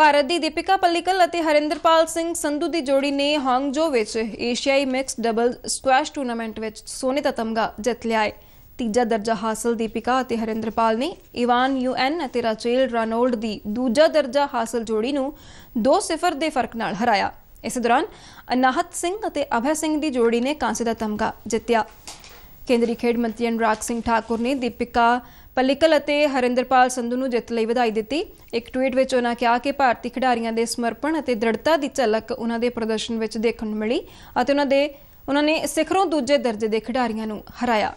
ਭਾਰਤ ਦੀ ਦੀਪਿਕਾ ਪੱਲੀਕਲ ਅਤੇ ਹਰਿੰਦਰਪਾਲ ਸਿੰਘ ਸੰਧੂ ਦੀ ਜੋੜੀ ਨੇ ਹਾਂਗਜੋ ਵਿੱਚ ਏਸ਼ੀਆਈ ਮਿਕਸ ਡਬਲ ਸਕੁਐਸ਼ ਟੂਰਨਾਮੈਂਟ ਵਿੱਚ ਸੋਨੇ ਦਾ ਤਮਗਾ ਜਿੱਤ ਲਿਆ ਹੈ ਤੀਜਾ ਦਰਜਾ ਹਾਸਲ ਦੀਪਿਕਾ ਅਤੇ ਹਰਿੰਦਰਪਾਲ ਨੇ ਇਵਾਨ ਯੂਐਨ ਅਤੇ ਰਾਚੇਲ ਰਾਨੋਲਡ ਦੀ ਦੂਜਾ ਦਰਜਾ ਹਾਸਲ ਜੋੜੀ ਨੂੰ 2-0 ਦੇ ਫਰਕ ਨਾਲ ਹਰਾਇਆ ਇਸ ਦੌਰਾਨ ਅਨਾਹਤ ਸਿੰਘ ਅਤੇ ਅਭੈ ਸਿੰਘ ਦੀ ਜੋੜੀ ਨੇ ਕਾਂਸੇ ਦਾ ਤਮਗਾ ਜਿੱਤਿਆ ਕੇਂਦਰੀ ਖੇਡ ਮੰਤਰੀ ਅਨਰਾਗ ਸਿੰਘ ਠਾਕੁਰ ਨੇ ਦੀਪਿਕਾ ਪਲਿਕਲ ਅਤੇ ਹਰਿੰਦਰਪਾਲ ਸੰਧੂ ਨੂੰ ਜਿੱਤ ਲਈ ਵਧਾਈ ਦਿੱਤੀ ਇੱਕ ਟਵੀਟ ਵਿੱਚ ਉਹਨਾਂ ਕਿਹਾ ਕਿ ਭਾਰਤੀ ਖਿਡਾਰੀਆਂ ਦੇ ਸਮਰਪਣ ਅਤੇ ਦ੍ਰਿੜਤਾ ਦੀ ਝਲਕ ਉਹਨਾਂ ਦੇ ਪ੍ਰਦਰਸ਼ਨ ਵਿੱਚ ਦੇਖਣ ਨੂੰ ਮਿਲੀ ਅਤੇ ਉਹਨਾਂ ਦੇ ਉਹਨਾਂ ਨੇ ਸਿਖਰੋਂ ਦੂਜੇ ਦਰਜੇ ਦੇ ਖਿਡਾਰੀਆਂ ਨੂੰ ਹਰਾਇਆ